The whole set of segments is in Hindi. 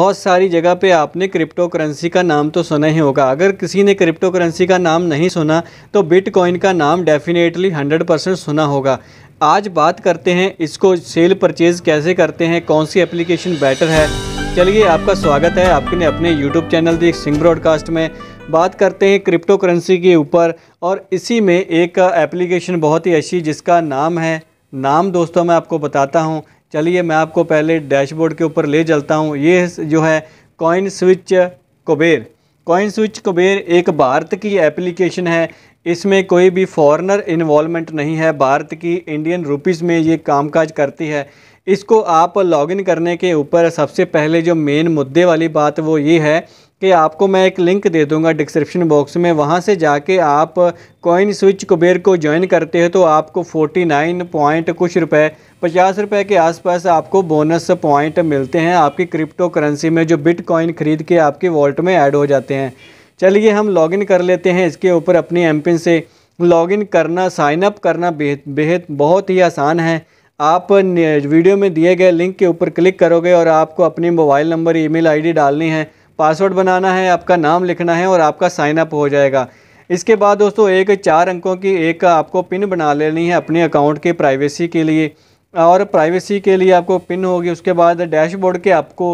बहुत सारी जगह पे आपने क्रिप्टो करेंसी का नाम तो सुना ही होगा अगर किसी ने क्रिप्टो करेंसी का नाम नहीं सुना तो बिटकॉइन का नाम डेफिनेटली 100 परसेंट सुना होगा आज बात करते हैं इसको सेल परचेज़ कैसे करते हैं कौन सी एप्लीकेशन बेटर है चलिए आपका स्वागत है आपने अपने YouTube channel the Singh broadcast में बात करते हैं क्रिप्टो करेंसी के ऊपर और इसी में एक एप्लीकेशन बहुत ही अच्छी जिसका नाम है नाम दोस्तों मैं आपको बताता हूँ चलिए मैं आपको पहले डैशबोर्ड के ऊपर ले चलता हूँ ये जो है coin switch Kuber coin switch Kuber एक भारत की एप्लीकेशन है इसमें कोई भी फॉरेनर इन्वॉलमेंट नहीं है भारत की इंडियन रुपीज़ में ये कामकाज करती है इसको आप लॉगिन करने के ऊपर सबसे पहले जो मेन मुद्दे वाली बात वो ये है कि आपको मैं एक लिंक दे दूंगा डिस्क्रिप्शन बॉक्स में वहाँ से जाके आप कॉइन स्विच कुबेर को ज्वाइन करते हैं तो आपको 49 पॉइंट कुछ रुपए पचास रुपए के आसपास आपको बोनस पॉइंट मिलते हैं आपकी क्रिप्टो करेंसी में जो बिटकॉइन ख़रीद के आपके वॉल्ट में ऐड हो जाते हैं चलिए हम लॉगिन कर लेते हैं इसके ऊपर अपनी एम से लॉगिन करना साइनअप करना बेहद बेहद बहुत ही आसान है आप वीडियो में दिए गए लिंक के ऊपर क्लिक करोगे और आपको अपनी मोबाइल नंबर ईमेल आईडी डालनी है पासवर्ड बनाना है आपका नाम लिखना है और आपका साइनअप हो जाएगा इसके बाद दोस्तों एक चार अंकों की एक आपको पिन बना लेनी है अपने अकाउंट के प्राइवेसी के लिए और प्राइवेसी के लिए आपको पिन होगी उसके बाद डैशबोर्ड के आपको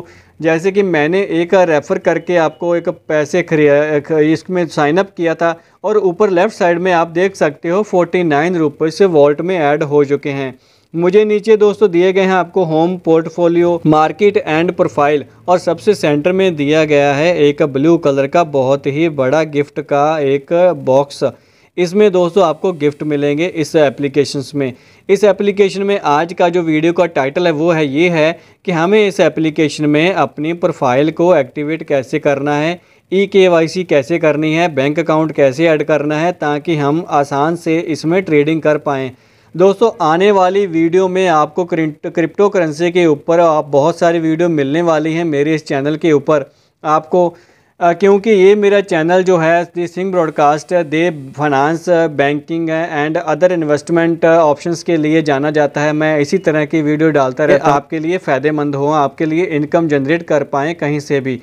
जैसे कि मैंने एक रेफ़र करके आपको एक पैसे खरीद इसमें साइनअप किया था और ऊपर लेफ़्ट साइड में आप देख सकते हो फोर्टी नाइन रुपीज़ वॉल्ट में ऐड हो चुके हैं मुझे नीचे दोस्तों दिए गए हैं आपको home portfolio market and profile और सबसे सेंटर में दिया गया है एक ब्लू कलर का बहुत ही बड़ा गिफ्ट का एक बॉक्स इसमें दोस्तों आपको गिफ्ट मिलेंगे इस एप्लीकेशंस में इस एप्लीकेशन में आज का जो वीडियो का टाइटल है वो है ये है कि हमें इस एप्लीकेशन में अपनी प्रोफाइल को एक्टिवेट कैसे करना है ई के वाई सी कैसे करनी है बैंक अकाउंट कैसे ऐड करना है ताकि हम आसान से इसमें ट्रेडिंग कर पाएँ दोस्तों आने वाली वीडियो में आपको क्रिप्टो करेंसी के ऊपर आप बहुत सारी वीडियो मिलने वाली हैं मेरे इस चैनल के ऊपर आपको क्योंकि ये मेरा चैनल जो है दी सिंह ब्रॉडकास्ट दे finance banking and other investment options के लिए जाना जाता है मैं इसी तरह की वीडियो डालता रहता आपके लिए फ़ायदेमंद हो आपके लिए इनकम जनरेट कर पाएँ कहीं से भी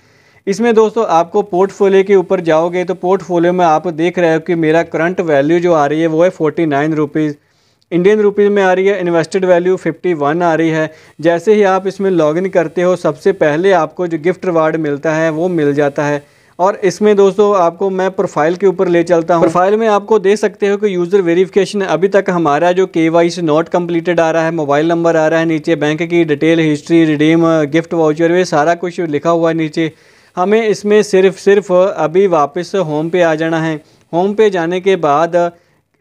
इसमें दोस्तों आपको पोर्टफोलियो के ऊपर जाओगे तो पोर्टफोलियो में आप देख रहे हो कि मेरा करंट वैल्यू जो आ रही है वो है forty nine rupees Indian rupees में आ रही है इन्वेस्टेड वैल्यू 51 आ रही है जैसे ही आप इसमें लॉगिन करते हो सबसे पहले आपको जो गिफ्ट रिवार्ड मिलता है वो मिल जाता है और इसमें दोस्तों आपको मैं प्रोफाइल के ऊपर ले चलता हूँ प्रोफाइल में आपको दे सकते हो कि यूज़र वेरिफिकेशन अभी तक हमारा जो K Y C not completed आ रहा है मोबाइल नंबर आ रहा है नीचे बैंक की detail history redeem gift voucher वे सारा कुछ लिखा हुआ है नीचे हमें इसमें सिर्फ सिर्फ अभी वापस होम पे आ जाना है होम पे जाने के बाद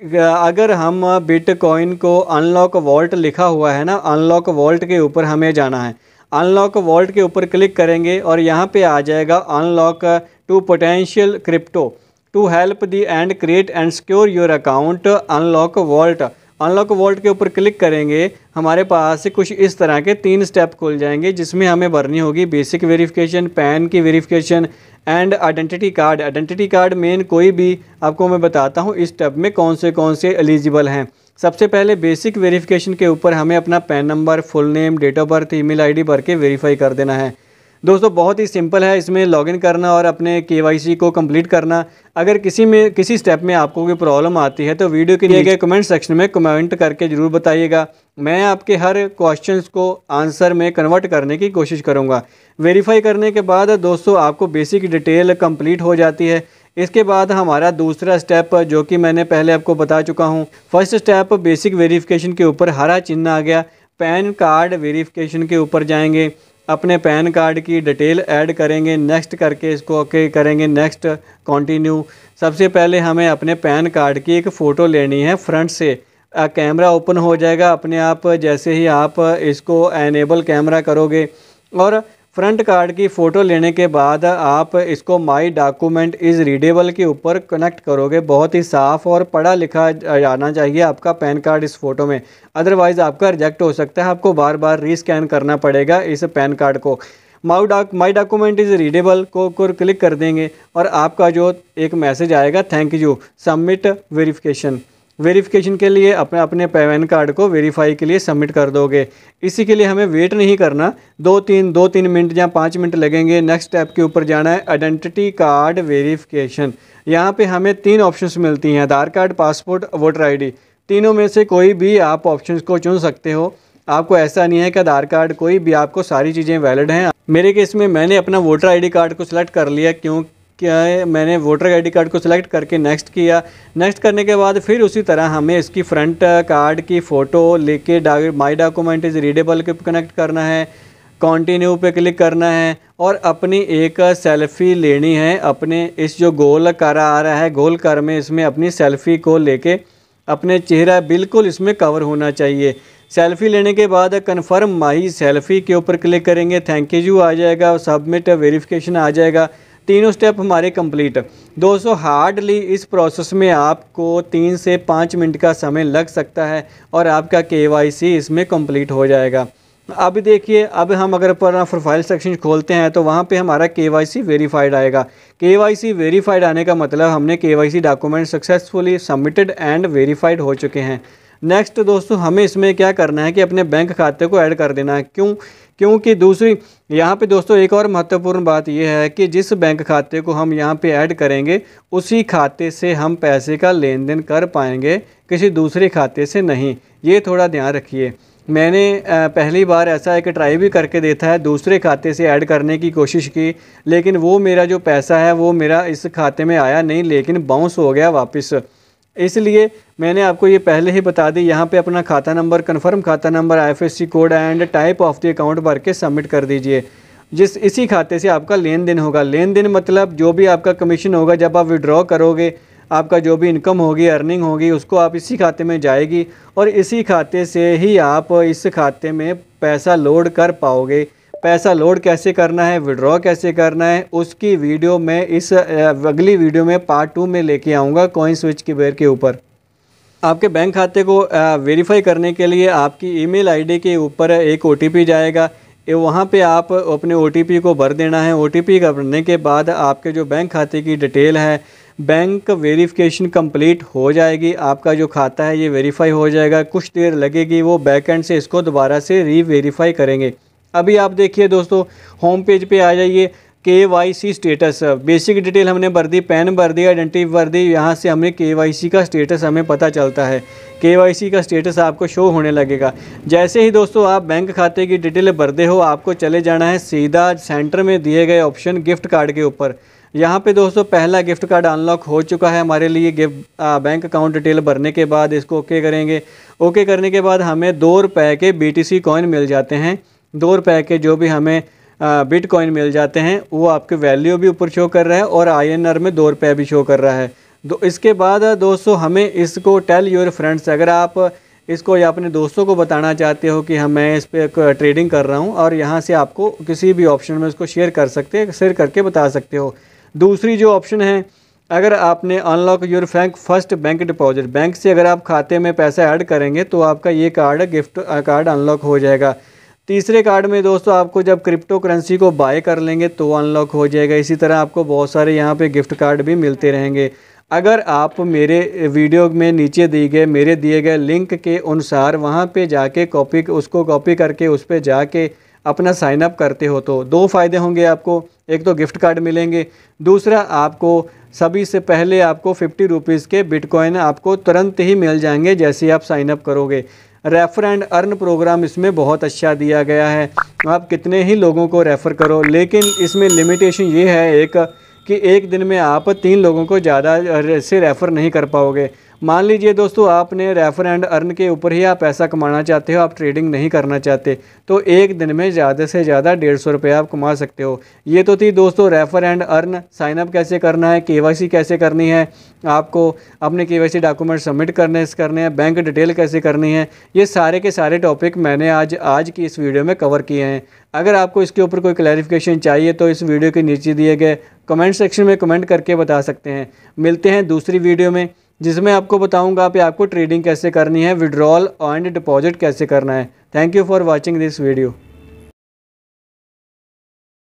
अगर हम बिटकॉइन को अनलॉक वॉल्ट लिखा हुआ है ना अनलॉक वॉल्ट के ऊपर हमें जाना है अनलॉक वॉल्ट के ऊपर क्लिक करेंगे और यहाँ पे आ जाएगा unlock to potential crypto to help the and create and secure your account unlock vault unlock vault के ऊपर क्लिक करेंगे हमारे पास कुछ इस तरह के तीन स्टेप खुल जाएंगे जिसमें हमें भरनी होगी बेसिक वेरिफिकेशन पैन की verification and identity card identity card मेन कोई भी आपको मैं बताता हूँ इस स्टेप में कौन से कौन से एलिजिबल हैं सबसे पहले बेसिक वेरिफिकेशन के ऊपर हमें अपना PAN number full name date of birth email ID भर के वेरीफाई कर देना है दोस्तों बहुत ही सिंपल है इसमें लॉगिन करना और अपने के को कंप्लीट करना अगर किसी में किसी स्टेप में आपको कोई प्रॉब्लम आती है तो वीडियो के लिए गए कमेंट सेक्शन में कमेंट करके ज़रूर बताइएगा मैं आपके हर क्वेश्चंस को आंसर में कन्वर्ट करने की कोशिश करूँगा वेरीफाई करने के बाद दोस्तों आपको बेसिक डिटेल कंप्लीट हो जाती है इसके बाद हमारा दूसरा स्टेप जो कि मैंने पहले आपको बता चुका हूँ फर्स्ट स्टेप बेसिक वेरीफिकेशन के ऊपर हरा चिन्ह आ गया पैन कार्ड वेरिफिकेशन के ऊपर जाएंगे अपने पैन कार्ड की डिटेल ऐड करेंगे नेक्स्ट करके इसको ओके करेंगे नेक्स्ट कंटिन्यू सबसे पहले हमें अपने पैन कार्ड की एक फ़ोटो लेनी है फ्रंट से कैमरा ओपन हो जाएगा अपने आप जैसे ही आप इसको एनेबल कैमरा करोगे और फ्रंट कार्ड की फ़ोटो लेने के बाद आप इसको माई डॉक्यूमेंट इज़ रीडेबल के ऊपर कनेक्ट करोगे बहुत ही साफ़ और पढ़ा लिखा जाना चाहिए आपका पैन कार्ड इस फ़ोटो में अदरवाइज़ आपका रिजेक्ट हो सकता है आपको बार बार री स्कैन करना पड़ेगा इस पैन कार्ड को माउ doc my document is readable को कर क्लिक कर देंगे और आपका जो एक मैसेज आएगा thank you submit verification verification के लिए अपने अपने पैन कार्ड को वेरीफाई के लिए सबमिट कर दोगे इसी के लिए हमें वेट नहीं करना दो तीन दो तीन मिनट या पाँच मिनट लगेंगे नेक्स्ट स्टेप के ऊपर जाना है आइडेंटिटी कार्ड वेरिफिकेशन यहाँ पे हमें तीन ऑप्शंस मिलती हैं Aadhaar card passport voter ID तीनों में से कोई भी आप ऑप्शन को चुन सकते हो आपको ऐसा नहीं है कि आधार कार्ड कोई भी आपको सारी चीज़ें वैलिड हैं मेरे केस में मैंने अपना वोटर आई कार्ड को सिलेक्ट कर लिया क्यों क्या है मैंने वोटर आईडी कार्ड को सिलेक्ट करके नेक्स्ट किया नेक्स्ट करने के बाद फिर उसी तरह हमें इसकी फ्रंट कार्ड की फ़ोटो लेके माई डॉक्यूमेंट इज़ रीडेबल के कनेक्ट करना है कॉन्टिन्यू पे क्लिक करना है और अपनी एक सेल्फ़ी लेनी है अपने इस जो गोल कर आ रहा है गोल कर में इसमें अपनी सेल्फ़ी को ले अपने चेहरा बिल्कुल इसमें कवर होना चाहिए सेल्फ़ी लेने के बाद कन्फर्म माई सेल्फ़ी के ऊपर क्लिक करेंगे थैंक यू आ जाएगा सबमिट वेरिफिकेशन आ जाएगा तीनों स्टेप हमारे कंप्लीट दोस्तों हार्डली इस प्रोसेस में आपको तीन से पाँच मिनट का समय लग सकता है और आपका के इसमें कंप्लीट हो जाएगा अब देखिए अब हम अगर अपना प्रोफाइल सेक्शन खोलते हैं तो वहाँ पे हमारा के वाई सी वेरीफाइड आएगा के वाई सी वेरीफाइड आने का मतलब हमने K Y C document successfully submitted and verified हो चुके हैं नेक्स्ट दोस्तों हमें इसमें क्या करना है कि अपने बैंक खाते को ऐड कर देना है क्यों क्योंकि दूसरी यहाँ पे दोस्तों एक और महत्वपूर्ण बात यह है कि जिस बैंक खाते को हम यहाँ पे ऐड करेंगे उसी खाते से हम पैसे का लेन देन कर पाएंगे किसी दूसरे खाते से नहीं ये थोड़ा ध्यान रखिए मैंने पहली बार ऐसा एक ट्राई भी करके देखा है दूसरे खाते से ऐड करने की कोशिश की लेकिन वो मेरा जो पैसा है वो मेरा इस खाते में आया नहीं लेकिन बाउंस हो गया वापस इसलिए मैंने आपको ये पहले ही बता दी यहाँ पे अपना खाता नंबर कंफर्म खाता number IFSC code and type of the account भर के सबमिट कर दीजिए जिस इसी खाते से आपका लेन देन होगा लेन देन मतलब जो भी आपका कमीशन होगा जब आप विड्रॉ करोगे आपका जो भी इनकम होगी अर्निंग होगी उसको आप इसी खाते में जाएगी और इसी खाते से ही आप इस खाते में पैसा लोड कर पाओगे पैसा लोड कैसे करना है विड्रॉ कैसे करना है उसकी वीडियो में इस अगली वीडियो में पार्ट टू में लेके आऊँगा कॉइन स्विच की बेर के ऊपर आपके बैंक खाते को वेरीफाई करने के लिए आपकी ईमेल आईडी के ऊपर एक ओ जाएगा वहाँ पे आप अपने ओ को भर देना है ओ भरने के बाद आपके जो बैंक खाते की डिटेल है बैंक वेरिफिकेशन कंप्लीट हो जाएगी आपका जो खाता है ये वेरीफाई हो जाएगा कुछ देर लगेगी वो एंड से इसको दोबारा से री वेरीफाई करेंगे अभी आप देखिए दोस्तों होम पेज पे आ जाइए K Y C status basic detail हमने भर दी पैन भर दी आइडेंटिटी भर दी यहाँ से हमें के वाई सी का स्टेटस हमें पता चलता है के वाई सी का स्टेटस आपको शो होने लगेगा जैसे ही दोस्तों आप बैंक खाते की डिटेल भर दे हो आपको चले जाना है सीधा सेंटर में दिए गए ऑप्शन गिफ्ट कार्ड के ऊपर यहाँ पे दोस्तों पहला गिफ्ट कार्ड अनलॉक हो चुका है हमारे लिए गिफ्ट बैंक अकाउंट डिटेल भरने के बाद इसको ओके करेंगे ओके करने के बाद हमें दो रुपये के बी टी सी कॉइन मिल जाते हैं दो रुपए के जो भी हमें बिटकॉइन मिल जाते हैं वो आपके वैल्यू भी ऊपर शो कर रहा है और आईएनआर में दो रुपए भी शो कर रहा है तो इसके बाद दोस्तों हमें इसको टेल योर फ्रेंड्स अगर आप इसको या अपने दोस्तों को बताना चाहते हो कि हम हाँ, मैं इस पर ट्रेडिंग कर रहा हूँ और यहाँ से आपको किसी भी ऑप्शन में इसको शेयर कर सकते शेयर करके बता सकते हो दूसरी जो ऑप्शन है अगर आपने unlock your bank first bank deposit bank से अगर आप खाते में पैसा ऐड करेंगे तो आपका ये कार्ड गिफ्ट कार्ड अनलॉक हो जाएगा तीसरे कार्ड में दोस्तों आपको जब क्रिप्टो करेंसी को बाय कर लेंगे तो अनलॉक हो जाएगा इसी तरह आपको बहुत सारे यहाँ पे गिफ्ट कार्ड भी मिलते रहेंगे अगर आप मेरे वीडियो में नीचे दिए गए मेरे दिए गए लिंक के अनुसार वहाँ पे जाके कॉपी उसको कॉपी करके उस पर जाके अपना साइनअप करते हो तो दो फ़ायदे होंगे आपको एक तो गिफ्ट कार्ड मिलेंगे दूसरा आपको सभी से पहले आपको फिफ्टी रुपीज़ के बिटकॉइन आपको तुरंत ही मिल जाएंगे जैसे आप साइनअप करोगे रेफ़र एंड अर्न प्रोग्राम इसमें बहुत अच्छा दिया गया है आप कितने ही लोगों को रेफ़र करो लेकिन इसमें लिमिटेशन ये है एक कि एक दिन में आप तीन लोगों को ज़्यादा से रेफ़र नहीं कर पाओगे मान लीजिए दोस्तों आपने रेफर एंड अर्न के ऊपर ही आप पैसा कमाना चाहते हो आप ट्रेडिंग नहीं करना चाहते तो एक दिन में ज़्यादा से ज़्यादा डेढ़ सौ रुपये आप कमा सकते हो ये तो थी दोस्तों रेफर एंड अर्न साइनअप कैसे करना है के कैसे करनी है आपको अपने के डॉक्यूमेंट सबमिट करने करने हैं बैंक डिटेल कैसे करनी है ये सारे के सारे टॉपिक मैंने आज आज की इस वीडियो में कवर किए हैं अगर आपको इसके ऊपर कोई क्लैरिफिकेशन चाहिए तो इस वीडियो के नीचे दिए गए कमेंट सेक्शन में कमेंट करके बता सकते हैं मिलते हैं दूसरी वीडियो में जिसमें आपको बताऊंगा कि आपको ट्रेडिंग कैसे करनी है विड्रॉल एंड डिपॉजिट कैसे करना है thank you for watching this video